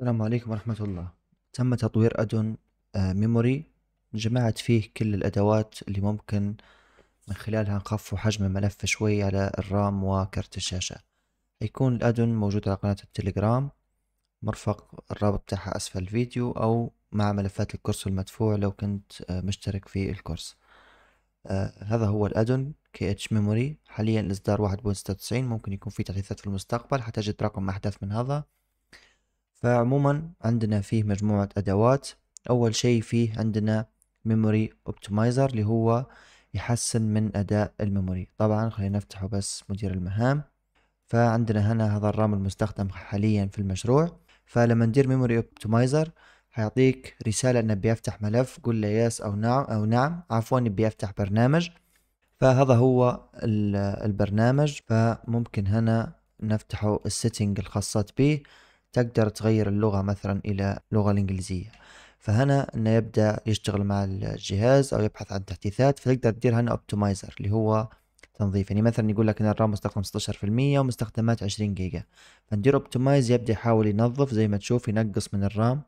السلام عليكم ورحمة الله تم تطوير أدون آه، ميموري جمعت فيه كل الأدوات اللي ممكن من خلالها نخفوا حجم الملف شوي على الرام وكرت الشاشة يكون الأدون موجود على قناة التليجرام مرفق الرابط تاعها أسفل الفيديو أو مع ملفات الكورس المدفوع لو كنت آه، مشترك في الكورس آه، هذا هو الأدون كي اتش ميموري حاليا الإصدار واحد 1.96 ممكن يكون في تحديثات في المستقبل حتجد رقم أحدث من هذا فعموما عندنا فيه مجموعة أدوات أول شيء فيه عندنا ميموري اوبتمايزر اللي هو يحسن من أداء الميموري طبعا خلينا نفتحه بس مدير المهام فعندنا هنا هذا الرام المستخدم حاليا في المشروع فلما ندير ميموري اوبتمايزر حيعطيك رسالة انه بيفتح ملف قل له يس او نعم او نعم عفوا بيفتح برنامج فهذا هو البرنامج فممكن هنا نفتحه السيتنج الخاصة به تقدر تغير اللغة مثلا إلى اللغة الإنجليزية فهنا انه يبدا يشتغل مع الجهاز او يبحث عن تحديثات فتقدر تدير هنا اوبتمايزر اللي هو تنظيف يعني مثلا يقول لك ان الرام مستخدم 16% ومستخدمات 20 جيجا فندير اوبتمايز يبدا يحاول ينظف زي ما تشوف ينقص من الرام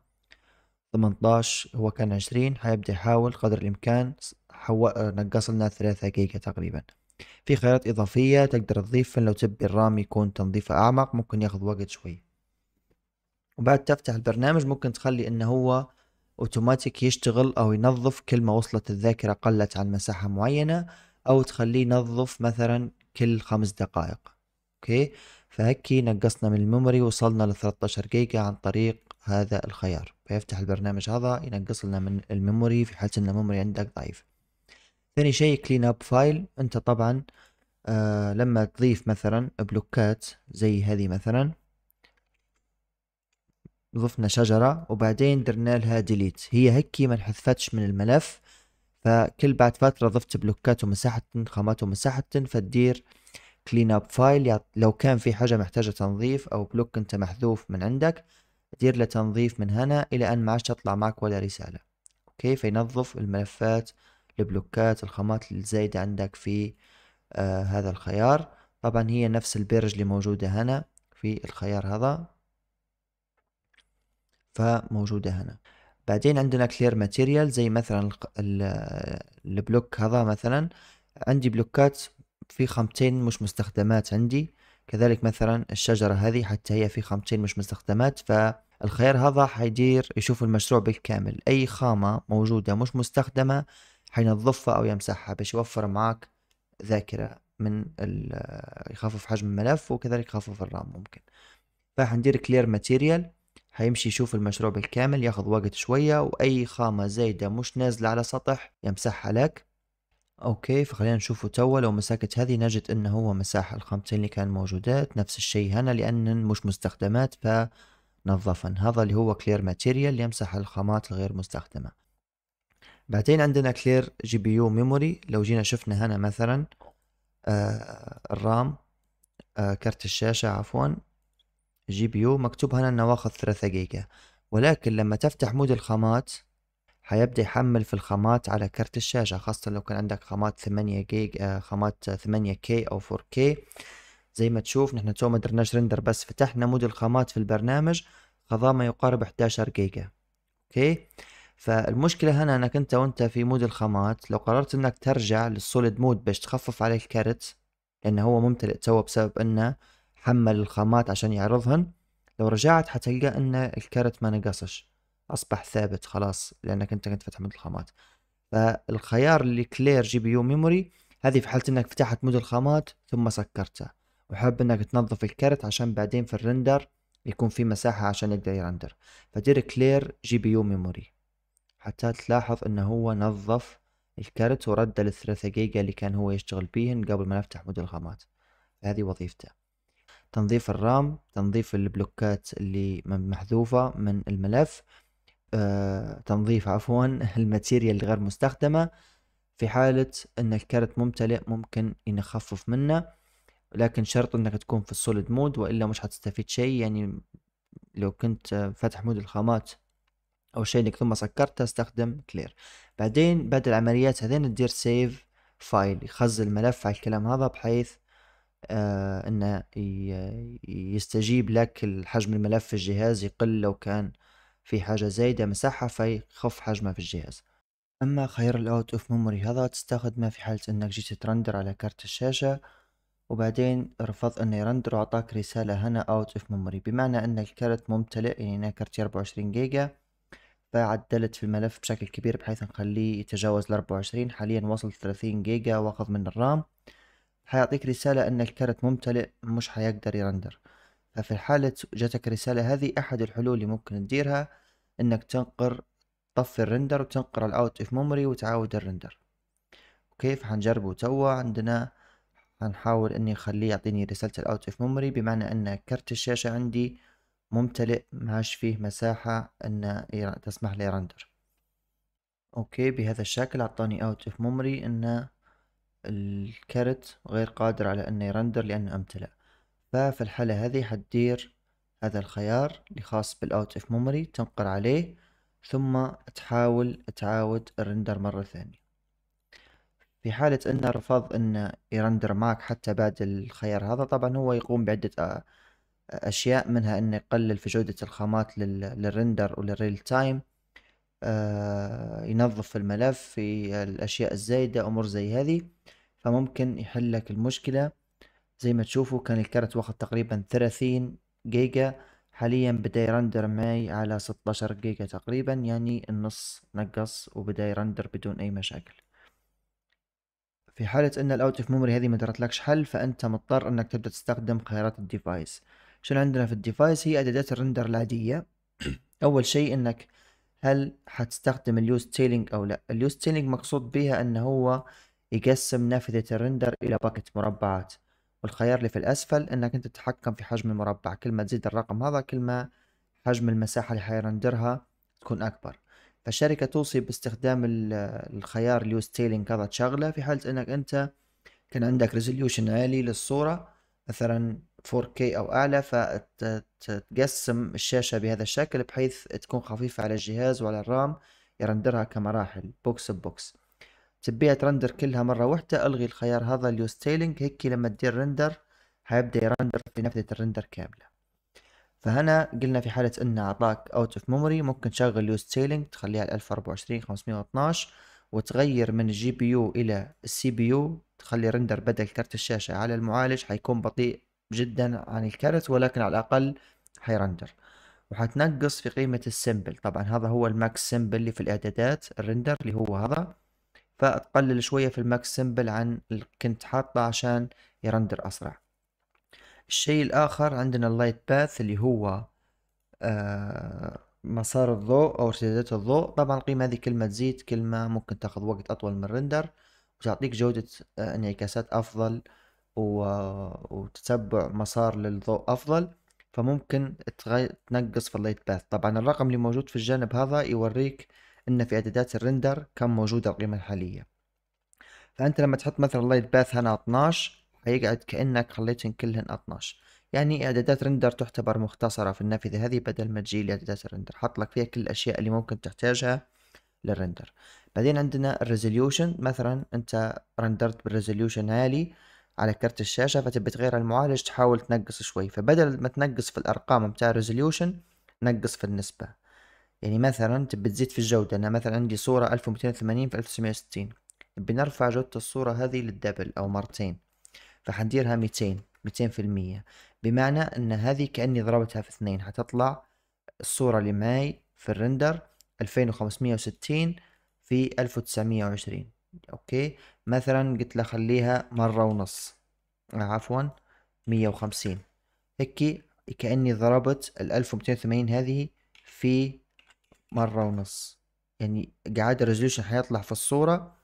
18 هو كان 20 حيبدا يحاول قدر الامكان حو... نقص لنا 3 جيجا تقريبا في خيارات اضافيه تقدر تضيفها لو تبي الرام يكون تنظيفه اعمق ممكن ياخذ وقت شوي وبعد تفتح البرنامج ممكن تخلي ان هو اوتوماتيك يشتغل او ينظف كل ما وصلت الذاكرة قلت عن مساحة معينة او تخليه ينظف مثلا كل خمس دقائق اوكي فهكي نقصنا من الميموري وصلنا ل 13 جيجا عن طريق هذا الخيار فيفتح البرنامج هذا ينقص لنا من الميموري في حالة ان الميموري عندك ضعيف ثاني شيء كلين اب فايل انت طبعا آه لما تضيف مثلا بلوكات زي هذه مثلا ضفنا شجرة وبعدين درنا لها ديليت هي هكي ما انحذفتش من الملف فكل بعد فترة ضفت بلوكات ومساحة خامات ومساحة فدير كلين اب فايل لو كان في حاجة محتاجة تنظيف او بلوك انت محذوف من عندك دير له تنظيف من هنا الى ان ما عادش تطلع معك ولا رسالة اوكي فينظف الملفات البلوكات الخامات الزايدة عندك في آه هذا الخيار طبعا هي نفس البرج اللي موجودة هنا في الخيار هذا فموجودة هنا بعدين عندنا كلير ماتيريال زي مثلا البلوك هذا مثلا عندي بلوكات في خامتين مش مستخدمات عندي كذلك مثلا الشجرة هذه حتى هي في خامتين مش مستخدمات فالخيار هذا حيدير يشوف المشروع بالكامل أي خامة موجودة مش مستخدمة حينظفها أو يمسحها باش يوفر معك ذاكرة من يخفف حجم الملف وكذلك يخفف الرام ممكن فحندير كلير ماتيريال هيمشي يشوف المشروع بالكامل ياخد وقت شوية وأي خامة زايدة مش نازلة على سطح يمسحها لك اوكي فخلينا نشوفه توا لو مسكت هذه نجد انه هو مساح الخامتين اللي كان موجودات نفس الشيء هنا لأنهن مش مستخدمات فنظفن هذا اللي هو كلير ماتيريال يمسح الخامات الغير مستخدمة بعدين عندنا كلير جي بي يو ميموري لو جينا شفنا هنا مثلا آه الرام آه كرت الشاشة عفوا جي بي يو مكتوب هنا انه واخذ 3 جيجا ولكن لما تفتح مود الخامات حيبدا يحمل في الخامات على كرت الشاشة خاصة لو كان عندك خامات 8 جيجا آه، خامات 8 كي أو 4 كي زي ما تشوف نحن تو ما درناش رندر بس فتحنا مود الخامات في البرنامج خضاه ما يقارب 11 جيجا اوكي فالمشكلة هنا انك انت وانت في مود الخامات لو قررت انك ترجع للسوليد مود باش تخفف عليه الكارت لانه هو ممتلئ تو بسبب انه حمل الخامات عشان يعرضهن لو رجعت حتلقى ان الكارت ما نقصش اصبح ثابت خلاص لانك انت كنت فتح مود الخامات فالخيار اللي كلير جي بي يو ميموري هذه في حاله انك فتحت مود الخامات ثم سكرته وحب انك تنظف الكارت عشان بعدين في الرندر يكون في مساحة عشان يقدر يرندر فدير كلير جي بي يو ميموري حتى تلاحظ انه هو نظف الكارت ورد للثلاثة جيجا اللي كان هو يشتغل بيهن قبل ما نفتح مود الخامات هذه وظيفته تنظيف الرام تنظيف البلوكات اللي محذوفة من الملف آه، تنظيف عفوا الماتيريال الغير مستخدمة في حالة ان الكارت ممتلئ ممكن ينخفف منه لكن شرط انك تكون في السوليد مود والا مش هتستفيد شيء يعني لو كنت فاتح مود الخامات او شيء انك ثم سكرته استخدم كلير بعدين بعد العمليات هذين تدير سيف فايل يخزن الملف على الكلام هذا بحيث آه، انه يستجيب لك الحجم الملف في الجهاز يقل لو كان في حاجة زايدة مساحة فيخف حجمها في الجهاز أما خيار الأوت أوف ميموري هذا تستخدمه في حالة أنك جيت ترندر على كارت الشاشة وبعدين رفض أنه يرندر وأعطاك رسالة هنا أوت أوف ميموري بمعنى أن الكارت ممتلئ يعني أنا كارتي أربعة وعشرين جيجا فعدلت في الملف بشكل كبير بحيث نخليه يتجاوز الأربعة وعشرين حاليا وصل ثلاثين جيجا واخذ من الرام حيعطيك رسالة أن الكرت ممتلئ مش حيقدر يرندر ففي حالة جاتك الرسالة هذه احد الحلول اللي ممكن تديرها انك تنقر طفي الرندر وتنقر الاوت اف ميموري وتعاود الرندر وكيف حنجربه توا عندنا حنحاول اني اخليه يعطيني رسالة الاوت اف ميموري بمعنى ان كرت الشاشة عندي ممتلئ ماش فيه مساحة ان تسمح لي رندر اوكي بهذا الشكل اعطاني اوت اف ميموري انه الكرت غير قادر على انه يرندر لانه امتلأ ففي الحالة هذه حتدير هذا الخيار الخاص بالاوت اف ميموري تنقر عليه ثم تحاول تعاود الرندر مرة ثانية في حالة انه رفض انه يرندر معك حتى بعد الخيار هذا طبعا هو يقوم بعدة آه، اشياء منها انه يقلل في جودة الخامات للرندر وللريل تايم آه، ينظف الملف في الأشياء الزايدة أمور زي هذه فممكن يحل لك المشكلة زي ما تشوفوا كان الكارت واخد تقريبا ثلاثين جيجا حاليا بدأ يرندر معي على 16 جيجا تقريبا يعني النص نقص وبدأ يرندر بدون أي مشاكل في حالة أن الأوت اوف ميموري هذه ما درتلكش حل فأنت مضطر أنك تبدأ تستخدم خيارات الديفايس شنو عندنا في الديفايس هي أداة الرندر العادية أول شيء أنك هل حتستخدم اليوز تيلينج او لا اليوز تيلينج مقصود بها ان هو يقسم نافذة الرندر الى باكت مربعات والخيار اللي في الاسفل انك انت تتحكم في حجم المربع كل ما تزيد الرقم هذا كل ما حجم المساحة اللي حيرندرها تكون اكبر فالشركة توصي باستخدام الخيار اليوز تيلينج هذا تشغله في حالة انك انت كان عندك ريزوليوشن عالي للصورة مثلا 4K أو أعلى فتقسم الشاشة بهذا الشكل بحيث تكون خفيفة على الجهاز وعلى الرام يرندرها كمراحل بوكس بوكس تبيها ترندر كلها مرة واحدة ألغي الخيار هذا اليو ستيلينج هيك لما تدير رندر حيبدأ يرندر في نفذة الرندر كاملة فهنا قلنا في حالة إن أعطاك أوت أوف ميموري ممكن تشغل اليو ستيلينج تخليها الألف أربعة وعشرين خمسمية واتناش وتغير من الجي بي يو إلى السي بي يو تخلي رندر بدل كارت الشاشة على المعالج حيكون بطيء جدا عن الكارت ولكن على الاقل حيرندر وحتنقص في قيمة السمبل طبعا هذا هو الماكس سمبل اللي في الاعدادات الرندر اللي هو هذا فتقلل شوية في الماكس سمبل عن اللي كنت حاطه عشان يرندر اسرع الشيء الاخر عندنا اللايت باث اللي هو آه مسار الضوء او ارتدادات الضوء طبعا القيمة هذه كل ما تزيد كل ما ممكن تاخذ وقت اطول من الرندر وتعطيك جودة آه، انعكاسات افضل و... وتتبع مسار للضوء أفضل فممكن تنقص في اللايت باث طبعا الرقم اللي موجود في الجانب هذا يوريك ان في اعدادات الرندر كم موجودة القيمة الحالية فانت لما تحط مثلا اللايت باث هنا 12 هيقعد كأنك خليتهن كلهن 12 يعني اعدادات رندر تعتبر مختصرة في النافذة هذه بدل ما تجي لاعدادات الرندر حط لك فيها كل الاشياء اللي ممكن تحتاجها للرندر بعدين عندنا الريزوليوشن مثلا انت رندرت بالريزوليوشن عالي على كرت الشاشة فتبي تغير المعالج تحاول تنقص شوي فبدل ما تنقص في الأرقام بتاع الريزوليوشن نقص في النسبة يعني مثلا تبي تزيد في الجودة أنا مثلا عندي صورة 1280 في 1960 بنرفع جودة الصورة هذه للدبل أو مرتين فحنديرها 200 200 في المية بمعنى أن هذه كأني ضربتها في اثنين حتطلع الصورة اللي في الرندر 2560 في 1920 اوكي مثلا قلت له خليها مرة ونص عفوا مية وخمسين هيك كأني ضربت الألف ومتين وثمانين هذه في مرة ونص يعني قاعد الريزوليوشن حيطلع في الصورة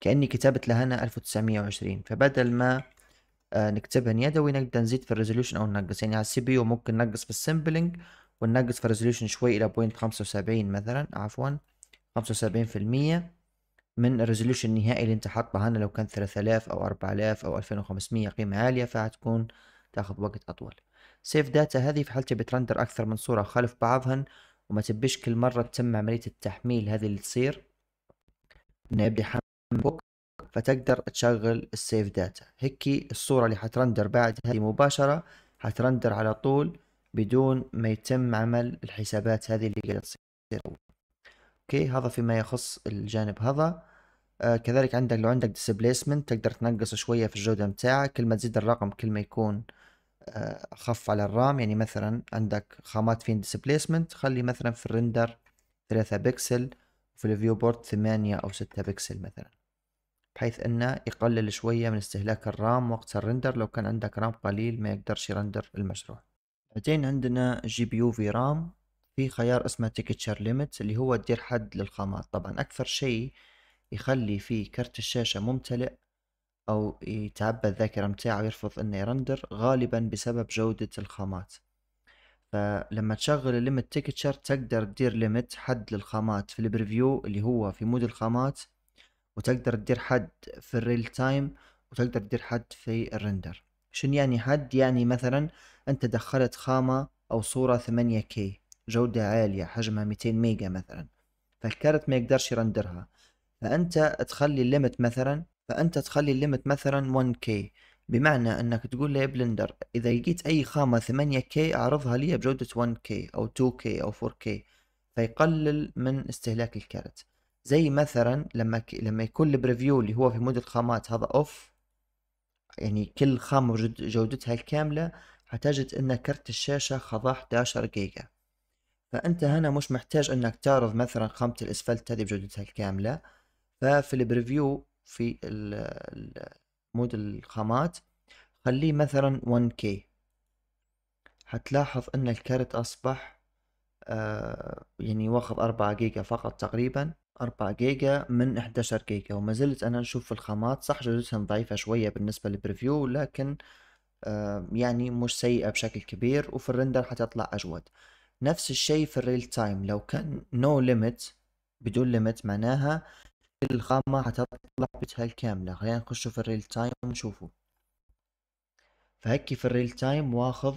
كأني كتبت لهنا ألف وتسعمية وعشرين فبدل ما آه، نكتبهن يدوي نقدر نزيد في الريزوليوشن أو ننقص يعني على السي بي يو ممكن ننقص في السمبلنج وننقص في الريزوليوشن شوي إلى بوينت خمسة وسبعين مثلا عفوا خمسة وسبعين في المية من الريزوليوشن النهائي اللي انت حاطه هنا لو كان 3000 او 4000 او 2500 قيمة عالية فهتكون تاخذ وقت اطول سيف داتا هذه في تبي بترندر اكثر من صورة خلف بعضهن وما تبيش كل مرة تتم عملية التحميل هذه اللي تصير انه يبدأ بوك فتقدر تشغل السيف داتا هيك الصورة اللي حترندر بعد هذه مباشرة حترندر على طول بدون ما يتم عمل الحسابات هذه اللي قاعدة تصير اوكي هذا فيما يخص الجانب هذا آه كذلك عندك لو عندك displacement تقدر تنقصه شوية في الجودة متاعك كل ما تزيد الرقم كل ما يكون آه، أخف على الرام يعني مثلا عندك خامات فين displacement خلي مثلا في الرندر ثلاثة بكسل وفي الفيو بورد ثمانية أو ستة بكسل مثلا بحيث أنه يقلل شوية من استهلاك الرام وقت الرندر لو كان عندك رام قليل ما يقدرش يرندر المشروع بعدين عندنا جي بي يو في رام في خيار اسمه تيكتشر ليميت اللي هو تدير حد للخامات طبعا اكثر شيء يخلي في كرت الشاشة ممتلئ او يتعبى الذاكرة متاعه ويرفض انه يرندر غالبا بسبب جودة الخامات فلما تشغل الليمت تيكتشر تقدر تدير ليمت حد للخامات في البريفيو اللي هو في مود الخامات وتقدر تدير حد في الريل تايم وتقدر تدير حد في الرندر شنو يعني حد يعني مثلا انت دخلت خامة او صورة كي جودة عالية حجمها 200 ميجا مثلا فالكارت ما يقدرش يرندرها فأنت تخلي الليمت مثلا فأنت تخلي الليمت مثلا 1K بمعنى أنك تقول لي بلندر إذا لقيت أي خامة 8K أعرضها لي بجودة 1K أو 2K أو 4K فيقلل من استهلاك الكارت زي مثلا لما ك... لما يكون البريفيو اللي هو في مدة خامات هذا اوف يعني كل خامة جودتها الكاملة حتجد ان كرت الشاشة خضع 11 جيجا فأنت هنا مش محتاج أنك تعرض مثلا خامة الإسفلت هذه بجودتها الكاملة ففي البريفيو في مود الخامات خليه مثلا 1K هتلاحظ أن الكارت أصبح آه يعني واخذ أربعة جيجا فقط تقريبا أربعة جيجا من 11 جيجا وما زلت أنا نشوف الخامات صح جودتها ضعيفة شوية بالنسبة للبريفيو لكن آه يعني مش سيئة بشكل كبير وفي الرندر حتطلع أجود نفس الشيء في الريل تايم لو كان نو no ليميت بدون ليميت معناها كل خامة حتطلع بتها الكاملة خلينا نخش في الريل تايم ونشوفه فهكي في الريل تايم واخذ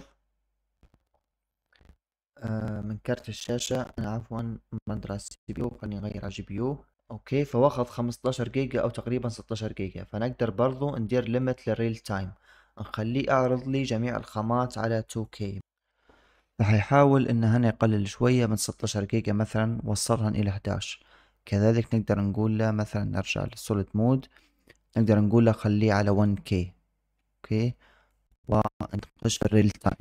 آه، من كارت الشاشة انا عفوا مدرسة سي بي يو خليني نغير على جي بي يو اوكي فواخذ 15 جيجا او تقريبا 16 جيجا فنقدر برضو ندير ليميت للريل تايم نخليه اعرض لي جميع الخامات على 2K رح يحاول إن هنا يقلل شوية من 16 جيجا مثلا وصلها إلى 11 كذلك نقدر نقول له مثلا نرجع للسوليد مود نقدر نقول له خليه على كي أوكي ونخش الريل تايم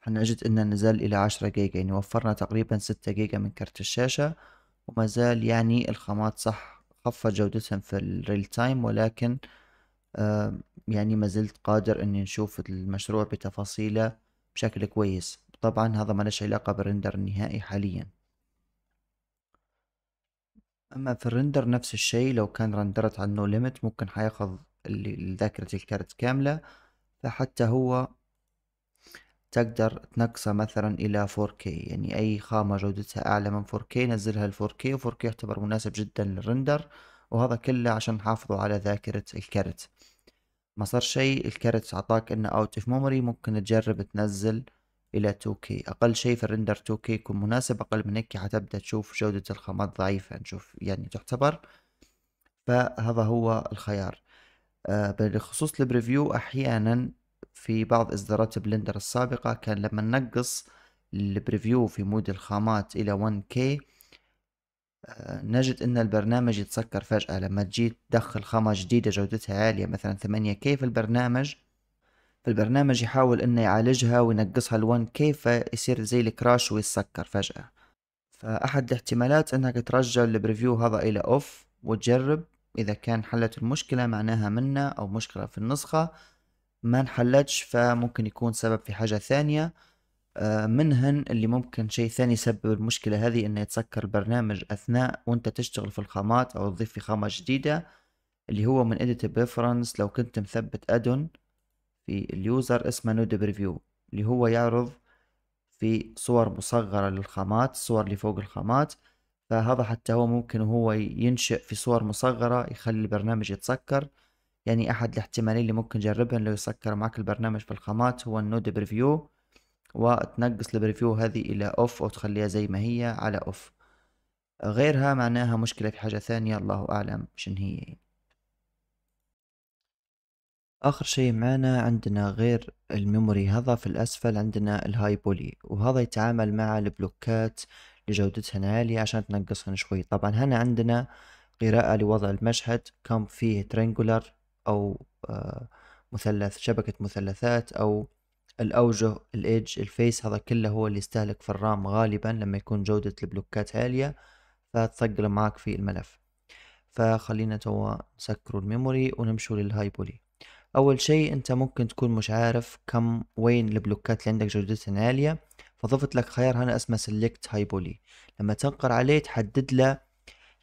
حنجد ان نزل إلى 10 جيجا يعني وفرنا تقريبا 6 جيجا من كرت الشاشة وما زال يعني الخامات صح خفت جودتهم في الريل تايم ولكن يعني ما زلت قادر اني نشوف المشروع بتفاصيله بشكل كويس طبعا هذا ما لش علاقة بالرندر النهائي حاليا اما في الرندر نفس الشيء لو كان رندرت على النو ليمت ممكن حياخذ ذاكرة الكارت كاملة فحتى هو تقدر تنقصه مثلا الى 4K يعني اي خامة جودتها اعلى من 4K نزلها ل 4K و 4K يعتبر مناسب جدا للرندر وهذا كله عشان نحافظوا على ذاكرة الكارت ما صار شيء الكرت عطاك انه اوت اوف ميموري ممكن تجرب تنزل الى 2K اقل شيء في الريندر 2K يكون مناسب اقل من هيك حتبدا تشوف جودة الخامات ضعيفة نشوف يعني تعتبر فهذا هو الخيار آه، بخصوص البريفيو احيانا في بعض اصدارات بلندر السابقة كان لما نقص البريفيو في مود الخامات الى 1K نجد ان البرنامج يتسكر فجأة لما تجي تدخل خامة جديدة جودتها عالية مثلا ثمانية كيف البرنامج البرنامج يحاول انه يعالجها وينقصها لون كيف يصير زي الكراش ويتسكر فجأة فأحد الاحتمالات انك ترجع البريفيو هذا الى اوف وتجرب اذا كان حلت المشكلة معناها منا او مشكلة في النسخة ما انحلتش فممكن يكون سبب في حاجة ثانية آه، منهن اللي ممكن شيء ثاني يسبب المشكلة هذه انه يتسكر البرنامج اثناء وانت تشتغل في الخامات او تضيف في خامة جديدة اللي هو من اديت بريفرنس لو كنت مثبت ادون في اليوزر اسمه نود بريفيو اللي هو يعرض في صور مصغرة للخامات الصور اللي فوق الخامات فهذا حتى هو ممكن هو ينشئ في صور مصغرة يخلي البرنامج يتسكر يعني أحد الاحتمالين اللي ممكن جربهن لو يسكر معك البرنامج في الخامات هو النود بريفيو وتنقص البريفيو هذه الى اوف او تخليها زي ما هي على اوف غيرها معناها مشكلة في حاجة ثانية الله اعلم شن هي يعني. اخر شيء معانا عندنا غير الميموري هذا في الاسفل عندنا الهاي بولي وهذا يتعامل مع البلوكات لجودتها عالية عشان تنقصهن شوي طبعا هنا عندنا قراءة لوضع المشهد كم فيه ترينجولر او آه، مثلث شبكة مثلثات او الأوجه الإيدج الفيس هذا كله هو اللي يستهلك في الرام غالبا لما يكون جودة البلوكات عالية فتثقل معك في الملف فخلينا توا نسكروا الميموري ونمشوا للهايبولي أول شيء أنت ممكن تكون مش عارف كم وين البلوكات اللي عندك جودتها عالية فضفت لك خيار هنا اسمه سيلكت هايبولي لما تنقر عليه تحدد له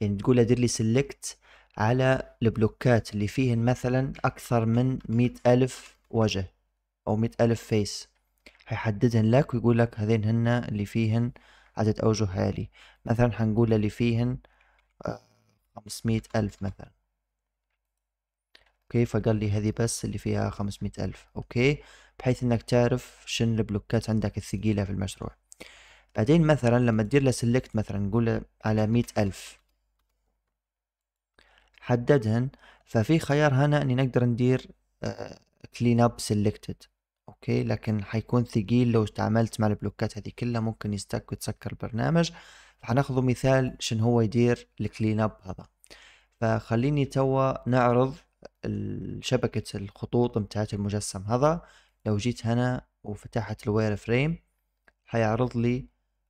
يعني تقول له دير لي سيلكت على البلوكات اللي فيهن مثلا أكثر من مئة ألف وجه أو مئة ألف فيس هيحددهن لك ويقول لك هذين هن اللي فيهن عدد أوجه عالي مثلا هنقول اللي فيهن آه، خمسمية ألف مثلا أوكي فقال لي هذه بس اللي فيها خمسمية ألف أوكي بحيث إنك تعرف شن البلوكات عندك الثقيلة في المشروع بعدين مثلا لما تدير له مثلا نقول على مئة ألف حددهن ففي خيار هنا اني نقدر ندير كلين اب سيلكتد اوكي لكن حيكون ثقيل لو استعملت مع البلوكات هذه كلها ممكن يستك وتسكر البرنامج فحناخذ مثال شن هو يدير الكلين اب هذا فخليني توا نعرض شبكة الخطوط متاعت المجسم هذا لو جيت هنا وفتحت الوير فريم حيعرض لي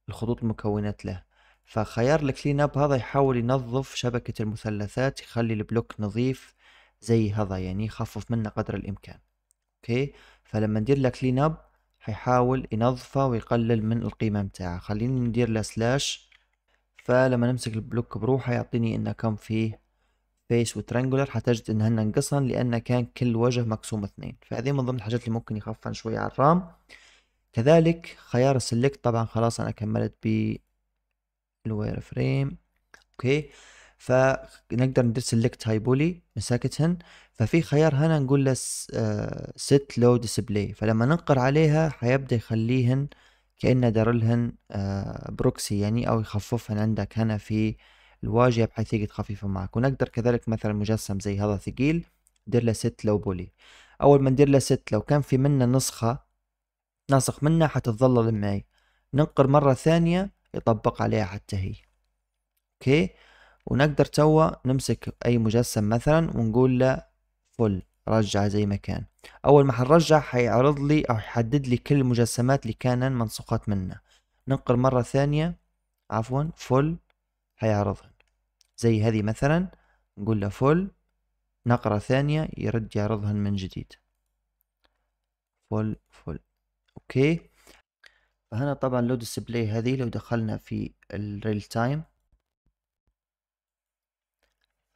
الخطوط المكونات له فخيار الكلين اب هذا يحاول ينظف شبكة المثلثات يخلي البلوك نظيف زي هذا يعني يخفف منه قدر الامكان اوكي فلما ندير له كلين اب حيحاول ينظفه ويقلل من القيمة متاعه خليني ندير له سلاش فلما نمسك البلوك بروحه يعطيني انه كم فيه فيس وترانجولر حتجد انهن انقصن لان كان كل وجه مقسوم اثنين فهذه من ضمن الحاجات اللي ممكن يخفن شوية على الرام كذلك خيار السلكت طبعا خلاص انا كملت بالوير فريم اوكي فنقدر ندير سلكت هاي بولي مساكتهن ففي خيار هنا نقول له ست لو ديسبلاي فلما ننقر عليها حيبدا يخليهن كأنه دارلهن بروكسي آه، يعني او يخففهن عندك هنا في الواجهة بحيث يجي خفيفة معك ونقدر كذلك مثلا مجسم زي هذا ثقيل ندير له ست لو بولي اول ما ندير له ست لو كان في منه نسخة ناسخ منه حتتظلل معي ننقر مرة ثانية يطبق عليها حتى هي اوكي ونقدر توا نمسك أي مجسم مثلا ونقول له فل رجع زي ما كان أول ما حنرجع حيعرض لي أو يحدد لي كل المجسمات اللي كان منسوقات منه ننقل مرة ثانية عفوا فل حيعرضهن زي هذه مثلا نقول له فل نقرة ثانية يرد يعرضهن من جديد فل فل اوكي فهنا طبعا لو ديسبلاي هذه لو دخلنا في الريل تايم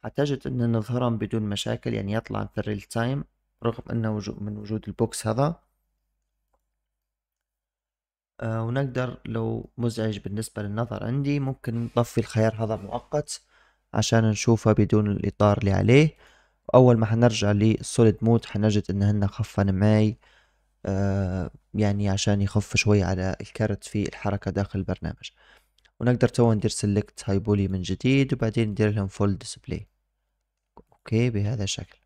حتجد ان نظهرهم بدون مشاكل يعني يطلع في الريل تايم رغم انه من وجود البوكس هذا أه ونقدر لو مزعج بالنسبة للنظر عندي ممكن نطفي الخيار هذا مؤقت عشان نشوفه بدون الإطار اللي عليه أول ما حنرجع للسوليد مود حنجد هن خفن معي أه يعني عشان يخف شوي على الكرت في الحركة داخل البرنامج ونقدر توا ندير سيلكت هاي بولي من جديد وبعدين ندير لهم فول ديسبلاي اوكي بهذا الشكل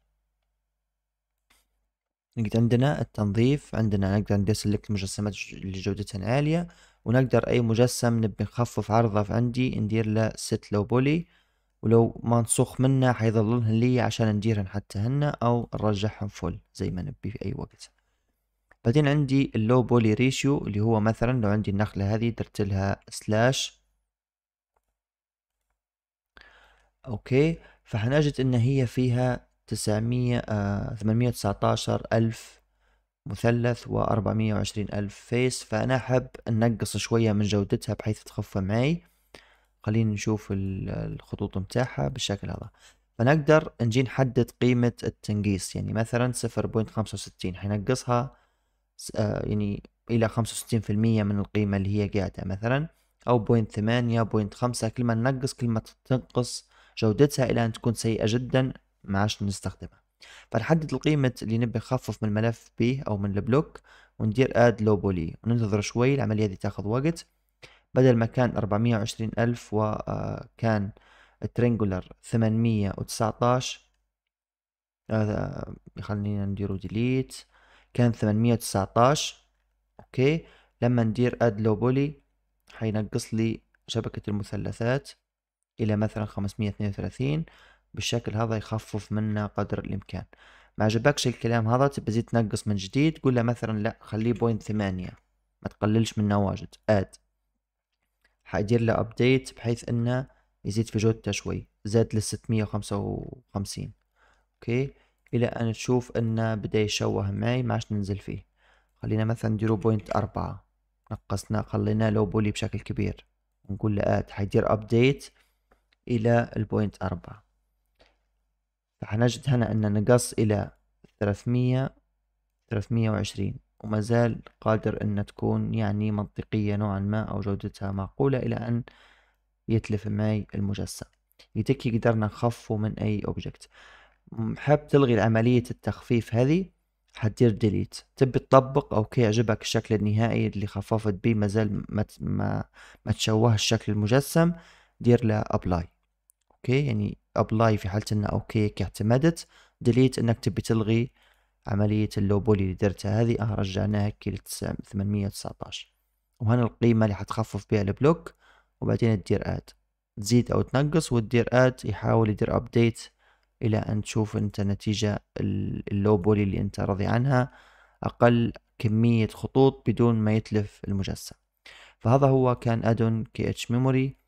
نقدر عندنا التنظيف عندنا نقدر ندير سيلكت المجسمات اللي جودتها عالية ونقدر أي مجسم نبي نخفف عرضه عندي ندير له ست لو بولي ولو ما نسخ منه حيظللهن لي عشان نديرهن حتى هن أو نرجعهم فول زي ما نبي في أي وقت بعدين عندي اللو بولي ريشيو اللي هو مثلا لو عندي النخلة هذه درت لها سلاش اوكي فحنجد ان هي فيها 900 آه 819 الف مثلث و420 الف فيس فانا احب انقص شوية من جودتها بحيث تخفى معي خلينا نشوف الخطوط متاعها بالشكل هذا فنقدر نجي نحدد قيمة التنقيس يعني مثلا صفر بوينت خمسة وستين حينقصها آه، يعني إلى خمسة وستين في المية من القيمة اللي هي قاعدة مثلا أو بوينت ثمانية بوينت خمسة كل ما ننقص كل ما تنقص جودتها إلى أن تكون سيئة جدا ما عادش نستخدمها فنحدد القيمة اللي نبي نخفف من الملف به أو من البلوك وندير اد لو بولي وننتظر شوي العملية دي تاخذ وقت بدل ما كان أربعمية وعشرين ألف وكان الترينجولر 819 هذا يخلينا نديرو ديليت كان 819 اوكي لما ندير اد لوبولي حينقص لي شبكة المثلثات إلى مثلا 532 بالشكل هذا يخفف منا قدر الإمكان ما عجبكش الكلام هذا تبي تزيد تنقص من جديد قول له مثلا لا خليه بوينت ثمانية ما تقللش منه واجد اد حيدير له ابديت بحيث انه يزيد في جودته شوي زاد للستمية وخمسة وخمسين اوكي الى ان تشوف انه بدا يشوه معي ما عادش ننزل فيه خلينا مثلا نديرو بوينت أربعة نقصنا خلينا لو بولي بشكل كبير نقول له اد حيدير ابديت إلى البوينت أربعة فحنجد هنا أن نقص إلى ثلاثمية ثلاثمية وعشرين وما زال قادر أن تكون يعني منطقية نوعا ما أو جودتها معقولة إلى أن يتلف معي المجسم يتكي قدرنا نخفه من أي أوبجكت حاب تلغي عملية التخفيف هذه حتدير ديليت تبي تطبق اوكي عجبك الشكل النهائي اللي خففت بيه مازال ما ما, ما تشوه الشكل المجسم دير لها ابلاي اوكي يعني ابلاي في حاله ان اوكي اعتمدت ديليت انك تبي تلغي عمليه بولي اللي درتها هذه اه رجعناها كي 819 وهنا القيمه اللي حتخفف بها البلوك وبعدين تدير اد تزيد او تنقص وتدير اد يحاول يدير ابديت الى ان تشوف انت نتيجه اللوبولي اللي انت راضي عنها اقل كميه خطوط بدون ما يتلف المجسم فهذا هو كان ادون كي اتش ميموري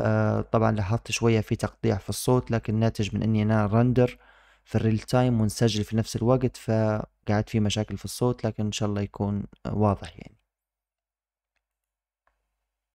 آه طبعا لاحظت شوية في تقطيع في الصوت لكن ناتج من اني انا رندر في الريل تايم ونسجل في نفس الوقت فقعد في مشاكل في الصوت لكن ان شاء الله يكون واضح يعني